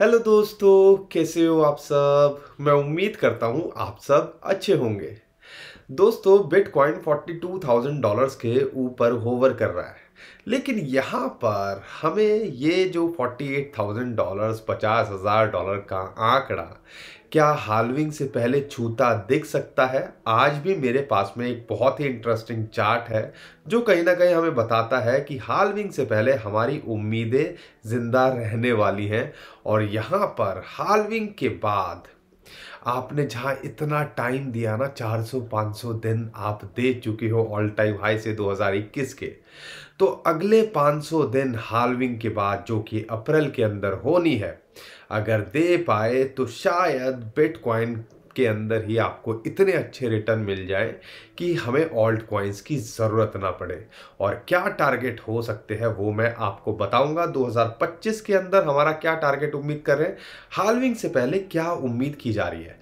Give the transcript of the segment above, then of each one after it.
hello दोस्तों कैसे हो आप सब मैं उम्मीद करता हूँ आप सब अच्छे होंगे दोस्तों बिटकॉइन 42,000 डॉलर्स के ऊपर होवर कर रहा है लेकिन यहाँ पर हमें ये जो 48,000 डॉलर्स 50,000 डॉलर का आंकड़ा क्या हालविंग से पहले छूता दिख सकता है आज भी मेरे पास में एक बहुत ही इंटरेस्टिंग चार्ट है जो कहीं ना कहीं हमें बताता है कि हालविंग से पहले हमारी उम्मीदें ज़िंदा रहने वाली हैं और यहाँ पर हालविंग के बाद आपने जहाँ इतना टाइम दिया ना 400-500 दिन आप दे चुके हो ऑल टाइम हाई से 2021 के तो अगले 500 दिन हालविंग के बाद जो कि अप्रैल के अंदर होनी है अगर दे पाए तो शायद बिटकॉइन के अंदर ही आपको इतने अच्छे रिटर्न मिल जाए कि हमें ऑल्ट क्वाइंस की ज़रूरत ना पड़े और क्या टारगेट हो सकते हैं वो मैं आपको बताऊंगा 2025 के अंदर हमारा क्या टारगेट उम्मीद कर रहे हैं हालविंग से पहले क्या उम्मीद की जा रही है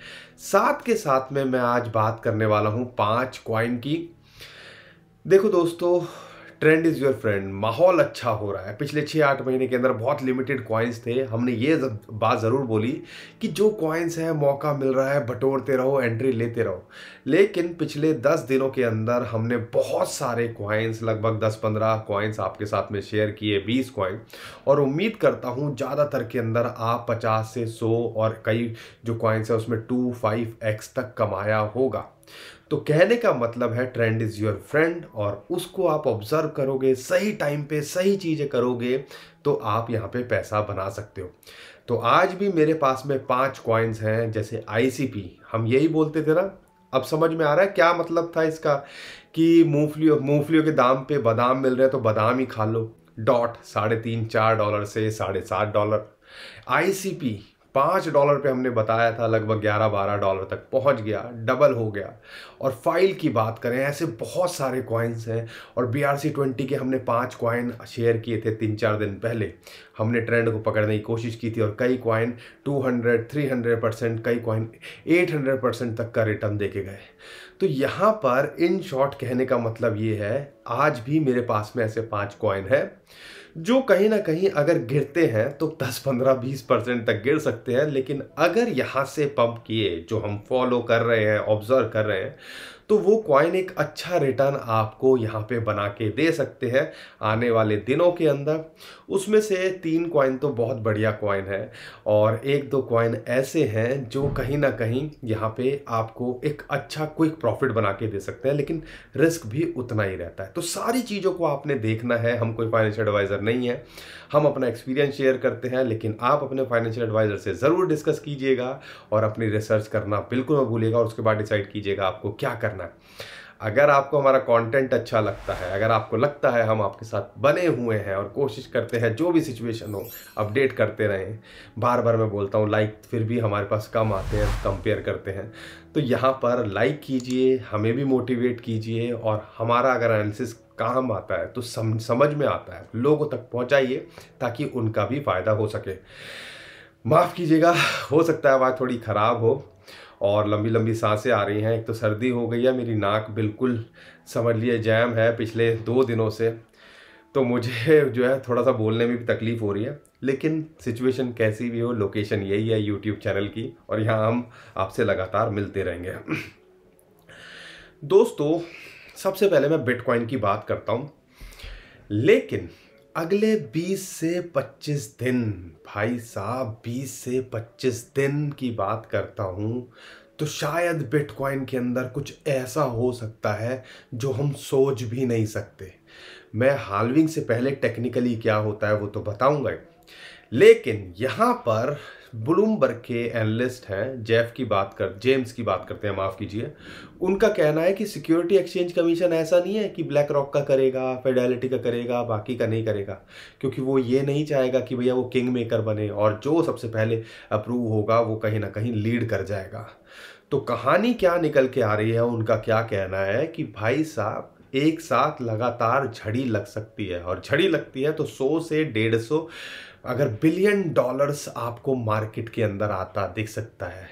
साथ के साथ में मैं आज बात करने वाला हूँ पाँच क्वाइन की देखो दोस्तों ट्रेंड इज़ योर फ्रेंड माहौल अच्छा हो रहा है पिछले छः आठ महीने के अंदर बहुत लिमिटेड कॉइन्स थे हमने ये बात ज़रूर बोली कि जो कॉइन्स है मौका मिल रहा है बटोरते रहो एंट्री लेते रहो लेकिन पिछले दस दिनों के अंदर हमने बहुत सारे कॉइन्स लगभग दस पंद्रह कॉइन्स आपके साथ में शेयर किए बीस कॉइन और उम्मीद करता हूँ ज़्यादातर के अंदर आप पचास से सौ और कई जो कॉइन्स हैं उसमें टू फाइव एक्स तक कमाया होगा तो कहने का मतलब है ट्रेंड इज़ योर फ्रेंड और उसको आप ऑब्जर्व करोगे सही टाइम पे सही चीज़ें करोगे तो आप यहाँ पे पैसा बना सकते हो तो आज भी मेरे पास में पांच कॉइन्स हैं जैसे आई हम यही बोलते थे ना अब समझ में आ रहा है क्या मतलब था इसका कि मूंगफली मूंगफलियों के दाम पे बादाम मिल रहे हैं तो बादाम ही खा लो डॉट साढ़े तीन चार डॉलर से साढ़े सात डॉलर आईसीपी पाँच डॉलर पे हमने बताया था लगभग ग्यारह बारह डॉलर तक पहुंच गया डबल हो गया और फाइल की बात करें ऐसे बहुत सारे कॉइन्स हैं और बी आर सी ट्वेंटी के हमने पाँच कॉइन शेयर किए थे तीन चार दिन पहले हमने ट्रेंड को पकड़ने की कोशिश की थी और कई coin two hundred three hundred percent कई कॉइन एट हंड्रेड परसेंट तक का रिटर्न के गए तो यहाँ पर इन शॉर्ट कहने का मतलब ये है आज भी मेरे पास में ऐसे पाँच कॉइन है जो कहीं ना कहीं अगर गिरते हैं तो 10, 15, 20 परसेंट तक गिर सकते हैं लेकिन अगर यहाँ से पंप किए जो हम फॉलो कर रहे हैं ऑब्जर्व कर रहे हैं तो वो कॉइन एक अच्छा रिटर्न आपको यहाँ पे बना के दे सकते हैं आने वाले दिनों के अंदर उसमें से तीन कॉइन तो बहुत बढ़िया कॉइन है और एक दो कॉइन ऐसे हैं जो कहीं ना कहीं यहाँ पे आपको एक अच्छा क्विक प्रॉफिट बना के दे सकते हैं लेकिन रिस्क भी उतना ही रहता है तो सारी चीज़ों को आपने देखना है हम कोई फाइनेंशियल एडवाइज़र नहीं है हम अपना एक्सपीरियंस शेयर करते हैं लेकिन आप अपने फाइनेंशियल एडवाइज़र से ज़रूर डिस्कस कीजिएगा और अपनी रिसर्च करना बिल्कुल ना भूलिएगा और उसके बाद डिसाइड कीजिएगा आपको क्या करना रहना है अगर आपको हमारा कंटेंट अच्छा लगता है अगर आपको लगता है हम आपके साथ बने हुए हैं और कोशिश करते हैं जो भी सिचुएशन हो अपडेट करते रहें बार बार मैं बोलता हूँ लाइक फिर भी हमारे पास कम आते हैं कंपेयर करते हैं तो यहाँ पर लाइक कीजिए हमें भी मोटिवेट कीजिए और हमारा अगर एनालिसिस काम आता है तो सम, समझ में आता है लोगों तक पहुँचाइए ताकि उनका भी फ़ायदा हो सके माफ़ कीजिएगा हो सकता है आवाज़ थोड़ी ख़राब हो और लंबी लंबी सांसें आ रही हैं एक तो सर्दी हो गई है मेरी नाक बिल्कुल समझ लिए जैम है पिछले दो दिनों से तो मुझे जो है थोड़ा सा बोलने में भी तकलीफ़ हो रही है लेकिन सिचुएशन कैसी भी हो लोकेशन यही है यूट्यूब चैनल की और यहाँ हम आपसे लगातार मिलते रहेंगे दोस्तों सबसे पहले मैं बिटकॉइन की बात करता हूँ लेकिन अगले 20 से 25 दिन भाई साहब 20 से 25 दिन की बात करता हूँ तो शायद बिटकॉइन के अंदर कुछ ऐसा हो सकता है जो हम सोच भी नहीं सकते मैं हालविंग से पहले टेक्निकली क्या होता है वो तो बताऊंगा लेकिन यहाँ पर ब्लूमबर्ग के एनालिस्ट हैं जेफ की बात कर जेम्स की बात करते हैं माफ़ कीजिए उनका कहना है कि सिक्योरिटी एक्सचेंज कमीशन ऐसा नहीं है कि ब्लैक रॉक का करेगा फेडेलिटी का करेगा बाकी का नहीं करेगा क्योंकि वो ये नहीं चाहेगा कि भैया वो किंग मेकर बने और जो सबसे पहले अप्रूव होगा वो कहीं ना कहीं लीड कर जाएगा तो कहानी क्या निकल के आ रही है उनका क्या कहना है कि भाई साहब एक साथ लगातार झड़ी लग सकती है और झड़ी लगती है तो सौ से डेढ़ सौ अगर बिलियन डॉलर्स आपको मार्केट के अंदर आता दिख सकता है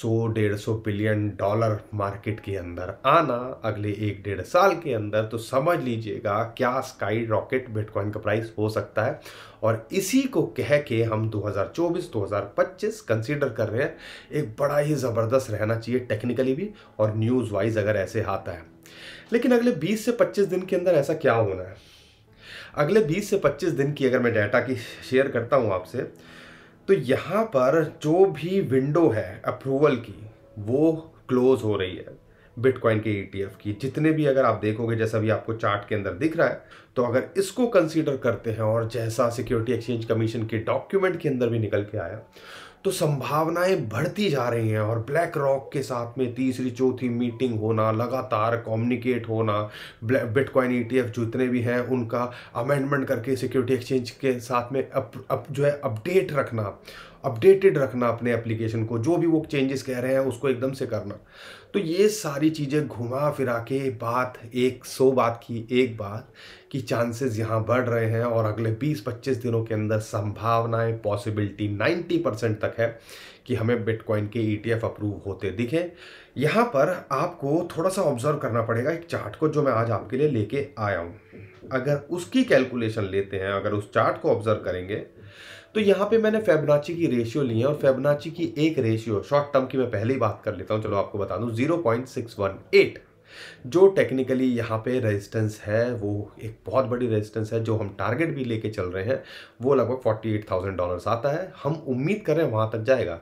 सौ डेढ़ सौ बिलियन डॉलर मार्केट के अंदर आना अगले एक डेढ़ साल के अंदर तो समझ लीजिएगा क्या स्काई रॉकेट बिटकॉइन का प्राइस हो सकता है और इसी को कह के हम 2024-2025 कंसीडर कर रहे हैं एक बड़ा ही ज़बरदस्त रहना चाहिए टेक्निकली भी और न्यूज़ वाइज अगर ऐसे आता है लेकिन अगले 20 से 25 दिन के अंदर ऐसा क्या होना है अगले 20 से 25 दिन की अगर मैं डाटा की शेयर करता हूँ आपसे तो यहाँ पर जो भी विंडो है अप्रूवल की वो क्लोज हो रही है बिटकॉइन के ईटीएफ e की जितने भी अगर आप देखोगे जैसा भी आपको चार्ट के अंदर दिख रहा है तो अगर इसको कंसीडर करते हैं और जैसा सिक्योरिटी एक्सचेंज कमीशन के डॉक्यूमेंट के अंदर भी निकल के आया तो संभावनाएं बढ़ती जा रही हैं और ब्लैक रॉक के साथ में तीसरी चौथी मीटिंग होना लगातार कम्युनिकेट होना बिटकॉइन ईटीएफ e जितने भी हैं उनका अमेंडमेंट करके सिक्योरिटी एक्सचेंज के साथ में अप, अप जो है अपडेट रखना अपडेटेड रखना अपने एप्लीकेशन को जो भी वो चेंजेस कह रहे हैं उसको एकदम से करना तो ये सारी चीज़ें घुमा फिरा के बात एक सौ बात की एक बात कि चांसेस यहाँ बढ़ रहे हैं और अगले 20-25 दिनों के अंदर संभावनाएं पॉसिबिलिटी 90 परसेंट तक है कि हमें बिटकॉइन के ई e अप्रूव होते दिखें यहाँ पर आपको थोड़ा सा ऑब्जर्व करना पड़ेगा एक चार्ट को जो मैं आज आपके लिए लेके आया हूँ अगर उसकी कैलकुलेशन लेते हैं अगर उस चार्ट को ऑब्जर्व करेंगे तो यहाँ पे मैंने फेबनाची की रेशियो ली है और फेबनाची की एक रेशियो शॉर्ट टर्म की मैं पहले ही बात कर लेता हूँ चलो आपको बता दूँ zero point six one eight जो टेक्निकली यहाँ पे रेजिस्टेंस है वो एक बहुत बड़ी रेजिस्टेंस है जो हम टारगेट भी लेके चल रहे हैं वो लगभग फोर्टी एट थाउजेंड डॉलर्स आता है हम उम्मीद कर रहे हैं वहाँ तक जाएगा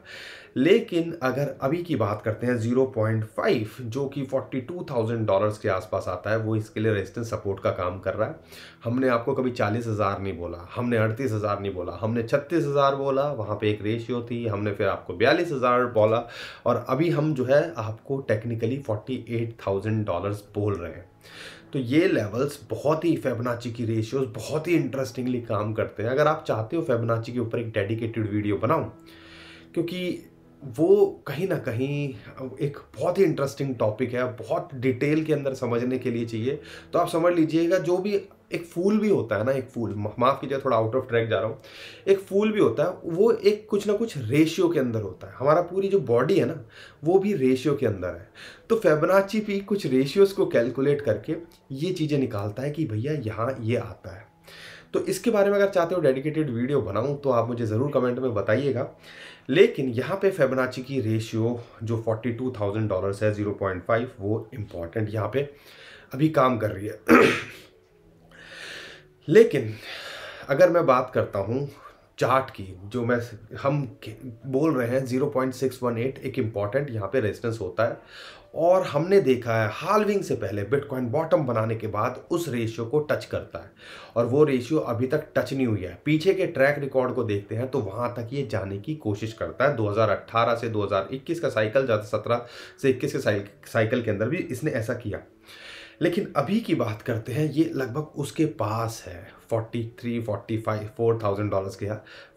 लेकिन अगर अभी की बात करते हैं जीरो पॉइंट फाइव जो कि फोर्टी टू थाउजेंड डॉलर्स के आसपास आता है वो इसके लिए रेजिस्टेंस सपोर्ट का काम कर रहा है हमने आपको कभी चालीस हज़ार नहीं बोला हमने अड़तीस हज़ार नहीं बोला हमने छत्तीस हज़ार बोला वहाँ पे एक रेशियो थी हमने फिर आपको बयालीस हज़ार बोला और अभी हम जो है आपको technically forty eight thousand billion dollars बोल रहे हैं तो ये लेवल्स बहुत ही फेबनाची की रेशियोज बहुत ही इंटरेस्टिंगली काम करते हैं अगर आप चाहते हो फेबनाची के ऊपर एक डेडिकेटेड वीडियो बनाऊं क्योंकि वो कहीं ना कहीं एक बहुत ही इंटरेस्टिंग टॉपिक है बहुत डिटेल के अंदर समझने के लिए चाहिए तो आप समझ लीजिएगा जो भी एक फूल भी होता है ना एक फूल माफ़ कीजिए थोड़ा आउट ऑफ ट्रैक जा रहा हूँ एक फूल भी होता है वो एक कुछ ना कुछ रेशियो के अंदर होता है हमारा पूरी जो बॉडी है ना वो भी रेशियो के अंदर है तो फेबनाची भी कुछ रेशियोज को कैलकुलेट करके ये चीज़ें निकालता है कि भैया यहाँ ये आता है तो इसके बारे में अगर चाहते हो डेडिकेटेड वीडियो बनाऊं तो आप मुझे ज़रूर कमेंट में बताइएगा लेकिन यहाँ पे फेबनाची की रेशियो जो फोर्टी टू थाउजेंड डॉलर्स है ज़ीरो पॉइंट फाइव वो इम्पॉर्टेंट यहाँ पे अभी काम कर रही है लेकिन अगर मैं बात करता हूँ चार्ट की जो मैं हम बोल रहे हैं zero point six one eight एक इम्पॉर्टेंट यहाँ पे रेजिस्टेंस होता है और हमने देखा है हालविंग से पहले बिटकॉइन बॉटम बनाने के बाद उस रेशियो को टच करता है और वो रेशियो अभी तक टच नहीं हुई है पीछे के ट्रैक रिकॉर्ड को देखते हैं तो वहाँ तक ये जाने की कोशिश करता है 2018 से 2021 का साइकिल ज़्यादा 17 से 21 के साइकिल के अंदर भी इसने ऐसा किया लेकिन अभी की बात करते हैं ये लगभग उसके पास है forty three 4000 five four thousand dollars के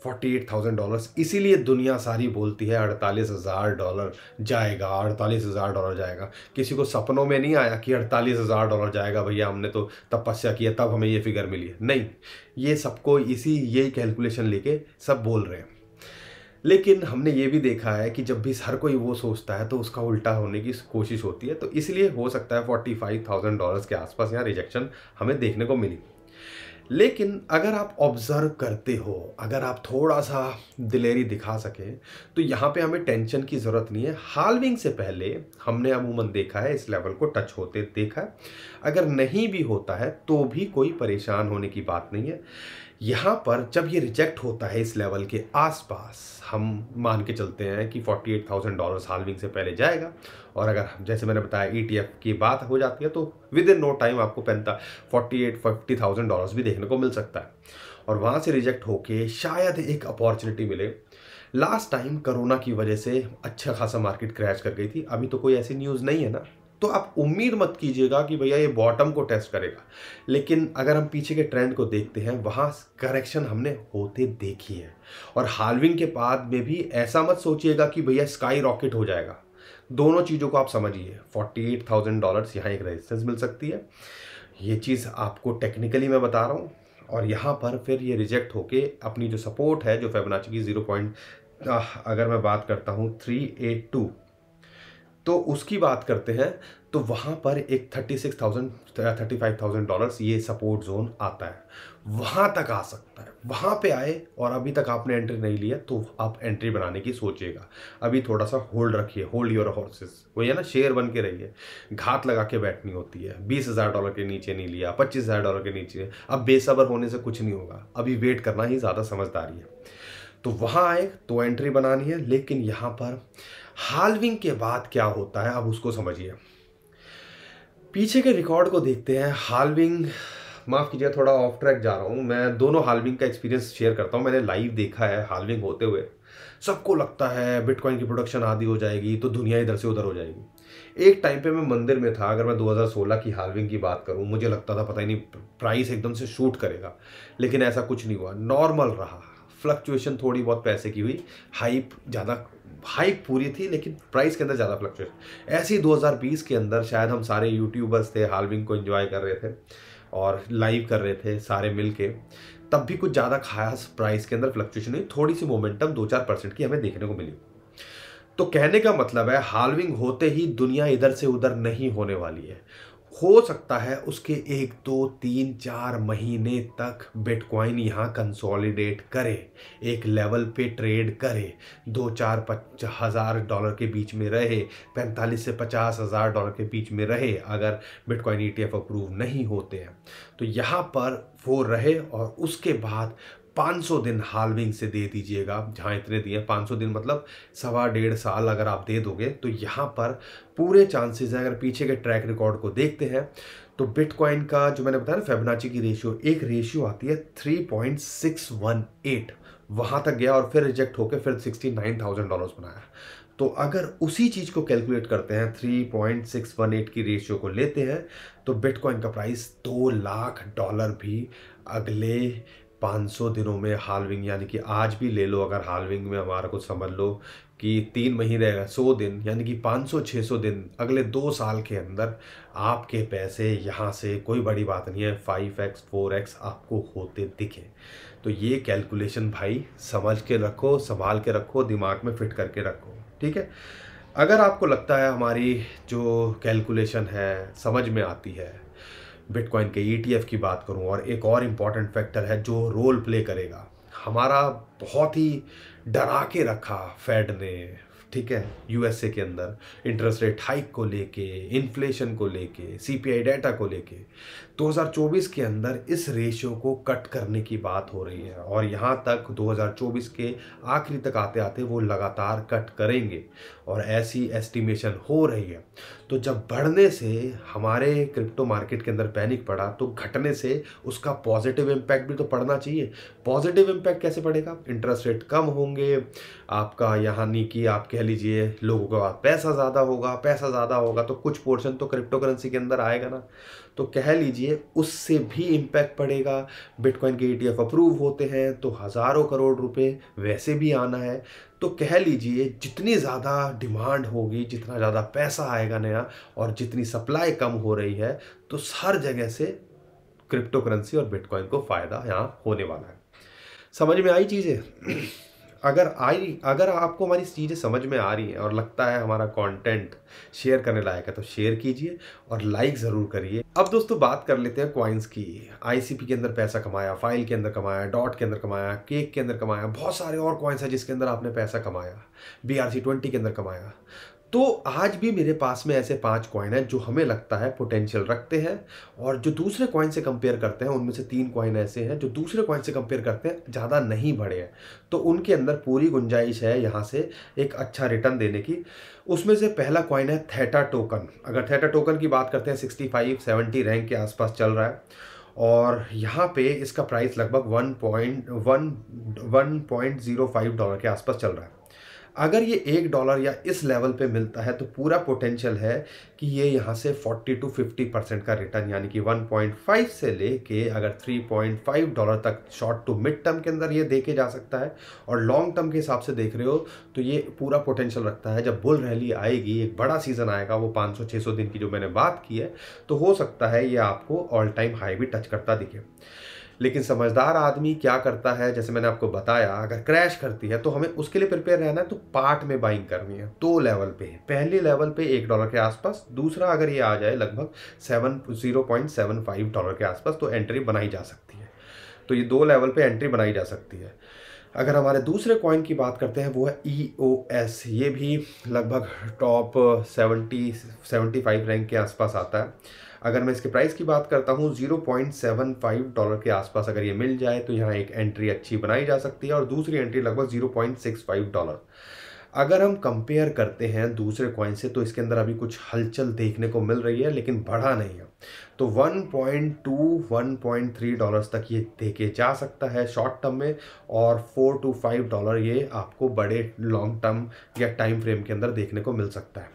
फोर्टी एट थाउजेंड डॉलर्स इसीलिए दुनिया सारी बोलती है अड़तालीस हज़ार डॉलर जाएगा अड़तालीस हज़ार डॉलर जाएगा किसी को सपनों में नहीं आया कि अड़तालीस हज़ार डॉलर जाएगा भैया हमने तो तपस्या किया तब हमें ये फिगर मिली है नहीं ये सबको इसी यही कैलकुलेशन लेके सब बोल रहे हैं लेकिन हमने ये भी देखा है कि जब भी हर कोई वो सोचता है तो उसका उल्टा होने की कोशिश होती है तो इसलिए हो सकता है फोर्टी फाइव थाउजेंड डॉलर्स के आसपास यहाँ रिजेक्शन हमें देखने को मिली लेकिन अगर आप ऑब्ज़र्व करते हो अगर आप थोड़ा सा दिलेरी दिखा सकें तो यहाँ पे हमें टेंशन की ज़रूरत नहीं है हालविंग से पहले हमने अमूमन देखा है इस लेवल को टच होते देखा है अगर नहीं भी होता है तो भी कोई परेशान होने की बात नहीं है यहाँ पर जब ये रिजेक्ट होता है इस लेवल के आसपास हम मान के चलते हैं कि 48,000 डॉलर हालविंग से पहले जाएगा और अगर जैसे मैंने बताया ईटीएफ e की बात हो जाती है तो विद इन नो टाइम आपको पैंता forty eight fifty thousand dollars भी देखने को मिल सकता है और वहाँ से रिजेक्ट होके शायद एक अपॉर्चुनिटी मिले लास्ट टाइम कोरोना की वजह से अच्छा खासा मार्केट क्रैश कर गई थी अभी तो कोई ऐसी न्यूज़ नहीं है ना तो आप उम्मीद मत कीजिएगा कि भैया ये बॉटम को टेस्ट करेगा लेकिन अगर हम पीछे के ट्रेंड को देखते हैं वहाँ करेक्शन हमने होते देखी है और हालविंग के बाद में भी ऐसा मत सोचिएगा कि भैया स्काई रॉकेट हो जाएगा दोनों चीज़ों को आप समझिए फोर्टी एट थाउजेंड डॉलर्स यहाँ एक रेजिस्टेंस मिल सकती है ये चीज़ आपको टेक्निकली मैं बता रहा हूँ और यहाँ पर फिर ये रिजेक्ट होके अपनी जो सपोर्ट है जो फेबनाची की ज़ीरो पॉइंट अगर मैं बात करता हूँ थ्री एट टू तो उसकी बात करते हैं तो वहाँ पर एक thirty six thousand thirty five thousand dollars ये सपोर्ट जोन आता है वहाँ तक आ सकता है वहाँ पे आए और अभी तक आपने एंट्री नहीं लिया तो आप एंट्री बनाने की सोचिएगा अभी थोड़ा सा होल्ड रखिए होल्ड योर हॉर्सेस वो है ना शेयर बन के रहिए घात लगा के बैठनी होती है बीस हज़ार डॉलर के नीचे नहीं लिया पच्चीस हज़ार डॉलर के नीचे अब बेसब्र होने से कुछ नहीं होगा अभी वेट करना ही ज़्यादा समझदारी है तो वहाँ आए तो एंट्री बनानी है लेकिन यहाँ पर हालविंग के बाद क्या होता है अब उसको समझिए पीछे के रिकॉर्ड को देखते हैं हालविंग माफ़ कीजिए थोड़ा ऑफ ट्रैक जा रहा हूँ मैं दोनों हालविंग का एक्सपीरियंस शेयर करता हूँ मैंने लाइव देखा है हालविंग होते हुए सबको लगता है बिटकॉइन की प्रोडक्शन आदि हो जाएगी तो दुनिया इधर से उधर हो जाएगी एक टाइम पे मैं मंदिर में था अगर मैं 2016 की हालविंग की बात करूँ मुझे लगता था पता ही नहीं प्राइस एकदम से शूट करेगा लेकिन ऐसा कुछ नहीं हुआ नॉर्मल रहा फ्लक्चुएशन थोड़ी बहुत पैसे की हुई हाइप ज़्यादा हाइप पूरी थी लेकिन प्राइस के अंदर ज़्यादा फ्लक्चुएशन ऐसे ही 2020 के अंदर शायद हम सारे यूट्यूबर्स थे हालविंग को एंजॉय कर रहे थे और लाइव कर रहे थे सारे मिल के तब भी कुछ ज़्यादा खास प्राइस के अंदर फ्लक्चुएशन हुई थोड़ी सी मोमेंटम दो चार परसेंट की हमें देखने को मिली तो कहने का मतलब है हालविंग होते ही दुनिया इधर से उधर नहीं होने वाली है हो सकता है उसके एक दो तीन चार महीने तक बिटकॉइन यहाँ कंसोलिडेट करे एक लेवल पे ट्रेड करे दो चार पच हज़ार डॉलर के बीच में रहे पैंतालीस से पचास हज़ार डॉलर के बीच में रहे अगर बिटकॉइन ईटीएफ अप्रूव नहीं होते हैं तो यहाँ पर वो रहे और उसके बाद 500 दिन हालविंग से दे दीजिएगा आप जहाँ इतने दिए 500 दिन मतलब सवा डेढ़ साल अगर आप दे दोगे तो यहाँ पर पूरे चांसेस हैं अगर पीछे के ट्रैक रिकॉर्ड को देखते हैं तो बिटकॉइन का जो मैंने बताया ना फेबनाची की रेशियो एक रेशियो आती है 3.618 वहाँ तक गया और फिर रिजेक्ट होकर फिर सिक्सटी डॉलर्स बनाया तो अगर उसी चीज़ को कैलकुलेट करते हैं 3.618 की रेशियो को लेते हैं तो बिटकॉइन का प्राइस दो लाख डॉलर भी अगले 500 दिनों में हालविंग यानी कि आज भी ले लो अगर हालविंग में हमारा कुछ समझ लो कि तीन महीने सौ दिन यानी कि 500-600 दिन अगले दो साल के अंदर आपके पैसे यहाँ से कोई बड़ी बात नहीं है फाइव एक्स फोर एक्स आपको होते दिखे तो ये कैलकुलेशन भाई समझ के रखो संभाल के रखो दिमाग में फिट करके रखो ठीक है अगर आपको लगता है हमारी जो कैलकुलेशन है समझ में आती है बिटकॉइन के ई e की बात करूँ और एक और इम्पॉर्टेंट फैक्टर है जो रोल प्ले करेगा हमारा बहुत ही डरा के रखा फेड ने ठीक है यूएसए के अंदर इंटरेस्ट रेट हाइक को लेके इन्फ्लेशन को लेके सीपीआई डाटा को लेके 2024 के अंदर इस रेशियो को कट करने की बात हो रही है और यहाँ तक 2024 के आखिरी तक आते आते वो लगातार कट करेंगे और ऐसी एस्टिमेशन हो रही है तो जब बढ़ने से हमारे क्रिप्टो मार्केट के अंदर पैनिक पड़ा तो घटने से उसका पॉजिटिव इम्पैक्ट भी तो पड़ना चाहिए पॉजिटिव इम्पैक्ट कैसे पड़ेगा इंटरेस्ट रेट कम होंगे आपका यहाँ नहीं कि आप कह लीजिए लोगों के पास पैसा ज़्यादा होगा पैसा ज़्यादा होगा तो कुछ पोर्शन तो क्रिप्टो करेंसी के अंदर आएगा ना तो कह लीजिए चाहिए उससे भी इम्पैक्ट पड़ेगा बिटकॉइन के ईटीएफ e अप्रूव होते हैं तो हज़ारों करोड़ रुपए वैसे भी आना है तो कह लीजिए जितनी ज़्यादा डिमांड होगी जितना ज़्यादा पैसा आएगा नया और जितनी सप्लाई कम हो रही है तो हर जगह से क्रिप्टो करेंसी और बिटकॉइन को फ़ायदा यहाँ होने वाला है समझ में आई चीज़ें अगर आई अगर आपको हमारी चीज़ें समझ में आ रही हैं और लगता है हमारा कंटेंट शेयर करने लायक है तो शेयर कीजिए और लाइक ज़रूर करिए अब दोस्तों बात कर लेते हैं क्वाइंस की आईसीपी के अंदर पैसा कमाया फाइल के अंदर कमाया डॉट के अंदर कमाया केक के अंदर कमाया बहुत सारे और क्वाइंस हैं जिसके अंदर आपने पैसा कमाया बी के अंदर कमाया तो आज भी मेरे पास में ऐसे पांच कॉइन हैं जो हमें लगता है पोटेंशियल रखते हैं और जो दूसरे कॉइन से कंपेयर करते हैं उनमें से तीन कॉइन ऐसे हैं जो दूसरे कॉइन से कंपेयर करते हैं ज़्यादा नहीं बढ़े हैं तो उनके अंदर पूरी गुंजाइश है यहाँ से एक अच्छा रिटर्न देने की उसमें से पहला कॉइन है थेटा टोकन अगर थेटा टोकन की बात करते हैं सिक्सटी फाइव सेवेंटी रैंक के आसपास चल रहा है और यहाँ पे इसका प्राइस लगभग one point one one point zero five dollar के आसपास चल रहा है अगर ये एक डॉलर या इस लेवल पे मिलता है तो पूरा पोटेंशियल है कि ये यहाँ से 40 टू 50 परसेंट का रिटर्न यानी कि 1.5 से ले अगर 3.5 डॉलर तक शॉर्ट टू मिड टर्म के अंदर ये देखे जा सकता है और लॉन्ग टर्म के हिसाब से देख रहे हो तो ये पूरा पोटेंशियल रखता है जब बुल रैली आएगी एक बड़ा सीजन आएगा वो पाँच सौ दिन की जो मैंने बात की है तो हो सकता है ये आपको ऑल टाइम हाई भी टच करता दिखे लेकिन समझदार आदमी क्या करता है जैसे मैंने आपको बताया अगर क्रैश करती है तो हमें उसके लिए प्रिपेयर रहना है तो पार्ट में बाइंग करनी है दो तो लेवल पे है पहले लेवल पे एक डॉलर के आसपास दूसरा अगर ये आ जाए लगभग seven zero point seven five dollar के आसपास तो एंट्री बनाई जा सकती है तो ये दो लेवल पर एंट्री बनाई जा सकती है अगर हमारे दूसरे कॉइन की बात करते हैं वो है ई ओ एस ये भी लगभग top seventy seventy five rank के आसपास आता है अगर मैं इसके प्राइस की बात करता हूँ zero point seven five dollar के आसपास अगर ये मिल जाए तो यहाँ एक एंट्री अच्छी बनाई जा सकती है और दूसरी एंट्री लगभग zero point six five dollar अगर हम कंपेयर करते हैं दूसरे कॉइन से तो इसके अंदर अभी कुछ हलचल देखने को मिल रही है लेकिन बढ़ा नहीं है तो 1.2 1.3 डॉलर्स तक ये देखे जा सकता है शॉर्ट टर्म में और 4 टू 5 डॉलर ये आपको बड़े लॉन्ग टर्म या टाइम फ्रेम के अंदर देखने को मिल सकता है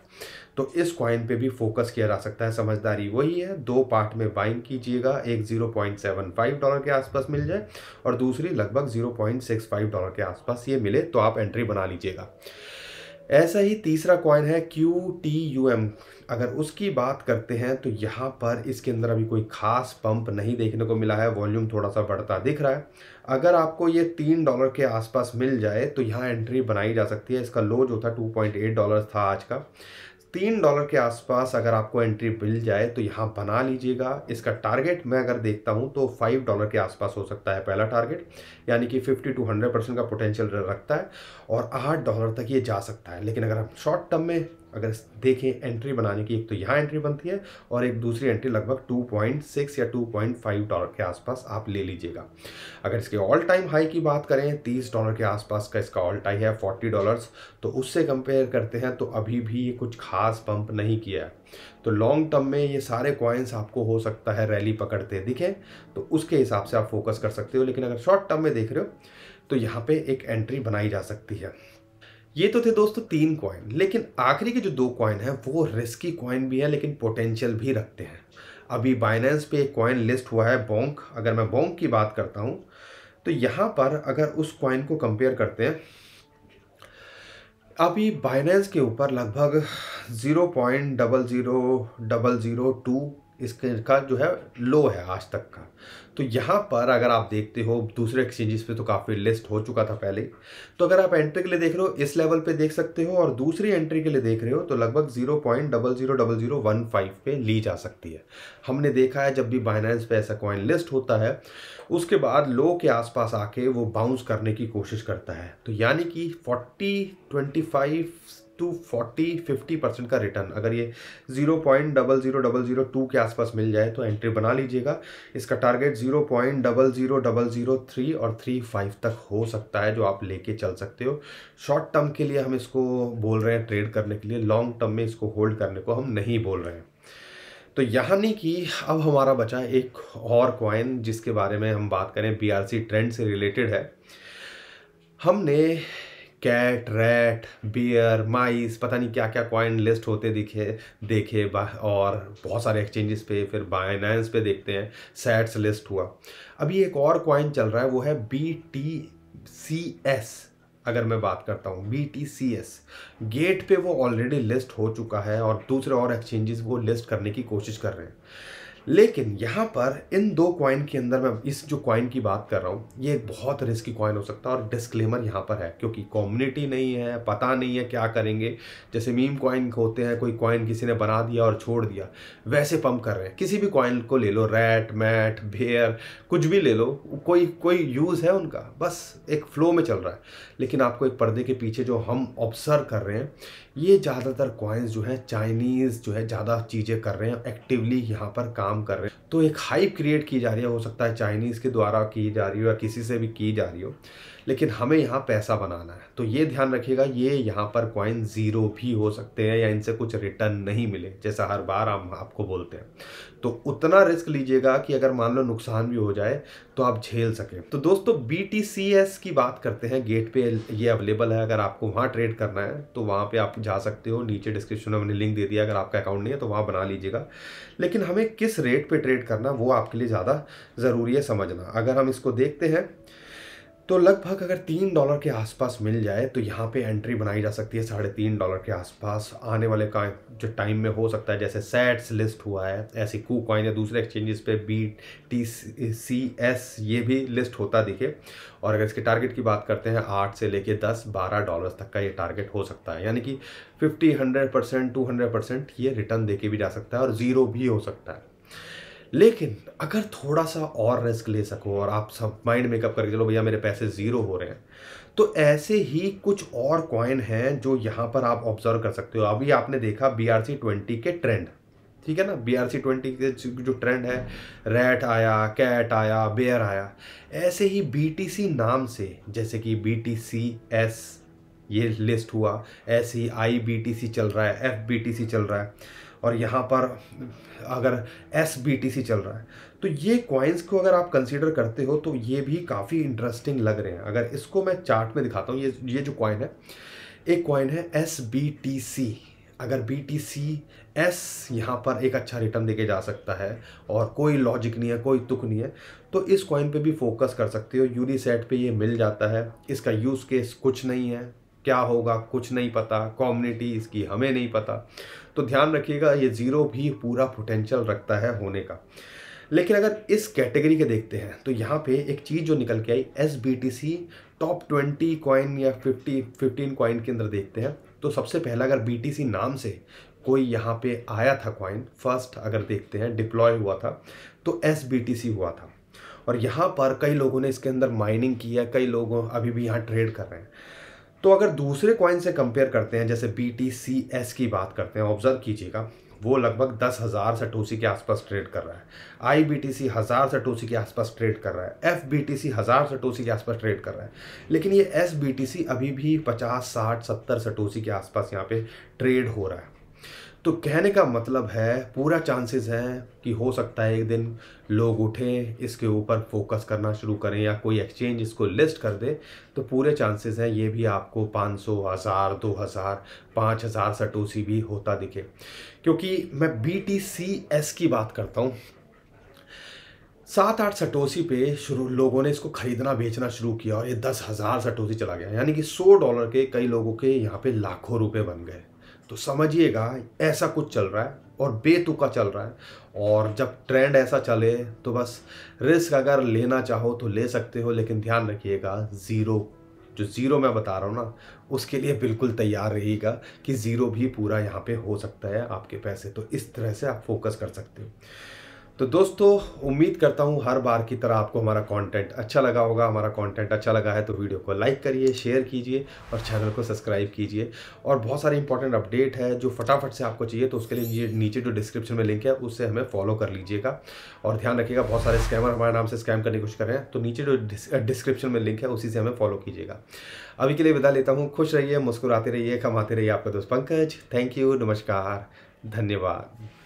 तो इस कॉइन पे भी फोकस किया जा सकता है समझदारी वही है दो पार्ट में बाइंग कीजिएगा एक 0.75 डॉलर के आसपास मिल जाए और दूसरी लगभग 0.65 डॉलर के आसपास ये मिले तो आप एंट्री बना लीजिएगा ऐसा ही तीसरा कॉइन है क्यू टी यू एम अगर उसकी बात करते हैं तो यहाँ पर इसके अंदर अभी कोई खास पंप नहीं देखने को मिला है वॉल्यूम थोड़ा सा बढ़ता दिख रहा है अगर आपको ये तीन डॉलर के आसपास मिल जाए तो यहाँ एंट्री बनाई जा सकती है इसका लो जो था टू पॉइंट एट डॉलर था आज का तीन डॉलर के आसपास अगर आपको एंट्री मिल जाए तो यहाँ बना लीजिएगा इसका टारगेट मैं अगर देखता हूँ तो फाइव डॉलर के आसपास हो सकता है पहला टारगेट यानी कि फिफ्टी टू हंड्रेड परसेंट का पोटेंशियल रखता है और आठ डॉलर तक ये जा सकता है लेकिन अगर हम शॉर्ट टर्म में अगर देखें एंट्री बनाने की एक तो यहाँ एंट्री बनती है और एक दूसरी एंट्री लगभग 2.6 या 2.5 डॉलर के आसपास आप ले लीजिएगा अगर इसके ऑल टाइम हाई की बात करें 30 डॉलर के आसपास का इसका ऑल टाइम है 40 डॉलर्स तो उससे कंपेयर करते हैं तो अभी भी ये कुछ खास पंप नहीं किया है तो लॉन्ग टर्म में ये सारे कॉइन्स आपको हो सकता है रैली पकड़ते दिखे तो उसके हिसाब से आप फोकस कर सकते हो लेकिन अगर शॉर्ट टर्म में देख रहे हो तो यहाँ पे एक एंट्री बनाई जा सकती है ये तो थे दोस्तों तीन कॉइन लेकिन आखिरी के जो दो कॉइन हैं वो रिस्की कॉइन भी हैं लेकिन पोटेंशियल भी रखते हैं अभी बाइनेंस पे एक कॉइन लिस्ट हुआ है बोंक अगर मैं बोंक की बात करता हूँ तो यहाँ पर अगर उस कॉइन को कंपेयर करते हैं अभी बाइनेंस के ऊपर लगभग zero point double zero double zero two इसका जो है लो है आज तक का तो यहाँ पर अगर आप देखते हो दूसरे एक्सचेंजेस पे तो काफ़ी लिस्ट हो चुका था पहले तो अगर आप एंट्री के लिए देख रहे हो इस लेवल पे देख सकते हो और दूसरी एंट्री के लिए देख रहे हो तो लगभग zero point double zero double zero one five पे ली जा सकती है हमने देखा है जब भी बाइनेंस पे ऐसा कॉइन लिस्ट होता है उसके बाद लो के आसपास आके वो बाउंस करने की कोशिश करता है तो यानी कि forty twenty five to forty fifty percent का रिटर्न अगर ये zero point double zero double zero two के आसपास मिल जाए तो एंट्री बना लीजिएगा इसका target zero point double zero double zero three और थ्री फाइव तक हो सकता है जो आप लेके चल सकते हो शॉर्ट टर्म के लिए हम इसको बोल रहे हैं ट्रेड करने के लिए लॉन्ग टर्म में इसको होल्ड करने को हम नहीं बोल रहे हैं तो यानी कि अब हमारा बचा एक और कॉइन जिसके बारे में हम बात करें बी ट्रेंड से रिलेटेड है हमने कैट रैट बियर माइस पता नहीं क्या क्या कॉइन लिस्ट होते दिखे देखे और बहुत सारे एक्सचेंजेस पे फिर बाइनेंस पे देखते हैं सेट्स लिस्ट हुआ अभी एक और कॉइन चल रहा है वो है बी टी सी एस अगर मैं बात करता हूँ B T C S gate पे वो ऑलरेडी लिस्ट हो चुका है और दूसरे और एक्सचेंजेस वो लिस्ट करने की कोशिश कर रहे हैं लेकिन यहाँ पर इन दो कॉइन के अंदर मैं इस जो कॉइन की बात कर रहा हूँ ये एक बहुत रिस्की कॉइन हो सकता है और डिस्क्लेमर यहाँ पर है क्योंकि कम्युनिटी नहीं है पता नहीं है क्या करेंगे जैसे मीम कॉइन होते हैं कोई कॉइन किसी ने बना दिया और छोड़ दिया वैसे पंप कर रहे हैं किसी भी कॉइन को ले लो रैट मैट भेयर कुछ भी ले लो कोई कोई यूज़ है उनका बस एक फ्लो में चल रहा है लेकिन आपको एक पर्दे के पीछे जो हम ऑब्जर्व कर रहे हैं ये ज़्यादातर कॉइन्स जो है चाइनीज़ जो है ज़्यादा चीज़ें कर रहे हैं एक्टिवली यहाँ पर काम कर रहे हैं तो एक हाइप क्रिएट की जा रही है हो सकता है चाइनीज़ के द्वारा की जा रही हो या किसी से भी की जा रही हो लेकिन हमें यहाँ पैसा बनाना है तो ये ध्यान रखिएगा ये यहाँ पर कॉइन ज़ीरो भी हो सकते हैं या इनसे कुछ रिटर्न नहीं मिले जैसा हर बार हम आपको बोलते हैं तो उतना रिस्क लीजिएगा कि अगर मान लो नुकसान भी हो जाए तो आप झेल सकें तो दोस्तों बी की बात करते हैं गेट पे ये अवेलेबल है अगर आपको वहाँ ट्रेड करना है तो वहाँ पर आप जा सकते हो नीचे डिस्क्रिप्शन में मैंने लिंक दे दिया अगर आपका अकाउंट नहीं है तो वहाँ बना लीजिएगा लेकिन हमें किस रेट पर ट्रेड करना वो आपके लिए ज़्यादा ज़रूरी है समझना अगर हम इसको देखते हैं तो लगभग अगर तीन डॉलर के आसपास मिल जाए तो यहाँ पे एंट्री बनाई जा सकती है साढ़े तीन डॉलर के आसपास आने वाले का जो टाइम में हो सकता है जैसे सेट्स लिस्ट हुआ है ऐसी कू कॉइन या दूसरे एक्सचेंजेस पे बी टी सी एस ये भी लिस्ट होता दिखे और अगर इसके टारगेट की बात करते हैं आठ से लेके दस बारह डॉलर तक का ये टारगेट हो सकता है यानी कि fifty hundred percent two hundred percent ये रिटर्न दे भी जा सकता है और ज़ीरो भी हो सकता है लेकिन अगर थोड़ा सा और रिस्क ले सको और आप सब माइंड मेकअप करके चलो भैया मेरे पैसे ज़ीरो हो रहे हैं तो ऐसे ही कुछ और कॉइन हैं जो यहाँ पर आप ऑब्जर्व कर सकते हो अभी आपने देखा बी आर सी ट्वेंटी के ट्रेंड ठीक है ना बी आर सी ट्वेंटी के जो ट्रेंड है रैट आया कैट आया बेयर आया ऐसे ही बी टी सी नाम से जैसे कि बी टी सी एस ये लिस्ट हुआ ऐसे ही आई बी टी सी चल रहा है एफ बी टी सी चल रहा है और यहाँ पर अगर एस बी टी सी चल रहा है तो ये क्वाइंस को अगर आप कंसीडर करते हो तो ये भी काफ़ी इंटरेस्टिंग लग रहे हैं अगर इसको मैं चार्ट में दिखाता हूँ ये ये जो कॉइन है एक कॉइन है एस बी टी सी अगर बी टी सी एस यहाँ पर एक अच्छा रिटर्न देके जा सकता है और कोई लॉजिक नहीं है कोई तुक नहीं है तो इस कॉइन पे भी फोकस कर सकते हो यूनिसेट पे ये मिल जाता है इसका यूज़ केस कुछ नहीं है क्या होगा कुछ नहीं पता कॉम्युनिटी इसकी हमें नहीं पता तो ध्यान रखिएगा ये ज़ीरो भी पूरा पोटेंशियल रखता है होने का लेकिन अगर इस कैटेगरी के देखते हैं तो यहाँ पे एक चीज़ जो निकल के आई S B T C top twenty coin या फिफ्टी फिफ्टीन कॉइन के अंदर देखते हैं तो सबसे पहला अगर बी टी सी नाम से कोई यहाँ पे आया था कॉइन फर्स्ट अगर देखते हैं डिप्लॉय हुआ था तो एस बी टी सी हुआ था और यहाँ पर कई लोगों ने इसके अंदर माइनिंग की है कई लोग अभी भी यहाँ ट्रेड कर रहे हैं तो अगर दूसरे कॉइन से कंपेयर करते हैं जैसे बी टी सी एस की बात करते हैं ऑब्जर्व कीजिएगा वो लगभग दस हज़ार सटोसी के आसपास ट्रेड कर रहा है आई बी टी सी हज़ार सटोसी के आसपास ट्रेड कर रहा है एफ बी टी सी हज़ार सटोसी के आसपास ट्रेड कर रहा है लेकिन ये एस बी टी सी अभी भी पचास साठ सत्तर सटोसी के आसपास यहाँ पे ट्रेड हो रहा है तो कहने का मतलब है पूरा चांसेस हैं कि हो सकता है एक दिन लोग उठें इसके ऊपर फोकस करना शुरू करें या कोई एक्सचेंज इसको लिस्ट कर दे तो पूरे चांसेस हैं ये भी आपको 500 हज़ार दो हज़ार पाँच हज़ार सटोसी भी होता दिखे क्योंकि मैं बी टी सी एस की बात करता हूँ सात आठ सटोसी पे शुरू लोगों ने इसको खरीदना बेचना शुरू किया और ये दस हज़ार सटोसी चला गया यानी कि सौ डॉलर के कई लोगों के यहाँ पे लाखों रुपए बन गए तो समझिएगा ऐसा कुछ चल रहा है और बेतुका चल रहा है और जब ट्रेंड ऐसा चले तो बस रिस्क अगर लेना चाहो तो ले सकते हो लेकिन ध्यान रखिएगा ज़ीरो जो ज़ीरो मैं बता रहा हूँ ना उसके लिए बिल्कुल तैयार रहिएगा कि ज़ीरो भी पूरा यहाँ पे हो सकता है आपके पैसे तो इस तरह से आप फोकस कर सकते हो तो दोस्तों उम्मीद करता हूँ हर बार की तरह आपको हमारा कंटेंट अच्छा लगा होगा हमारा कंटेंट अच्छा लगा है तो वीडियो को लाइक करिए शेयर कीजिए और चैनल को सब्सक्राइब कीजिए और बहुत सारे इंपॉर्टेंट अपडेट है जो फटाफट से आपको चाहिए तो उसके लिए नीचे जो डिस्क्रिप्शन में लिंक है उससे हमें फॉलो कर लीजिएगा और ध्यान रखिएगा बहुत सारे स्कैमर हमारे नाम से स्कैम करने की कोशिश कर रहे हैं तो नीचे जो डिस्क्रिप्शन में लिंक है उसी से हमें फॉलो कीजिएगा अभी के लिए विदा लेता हूँ खुश रहिए मुस्कुराते रहिए कमाते रहिए आपका दोस्त पंकज थैंक यू नमस्कार धन्यवाद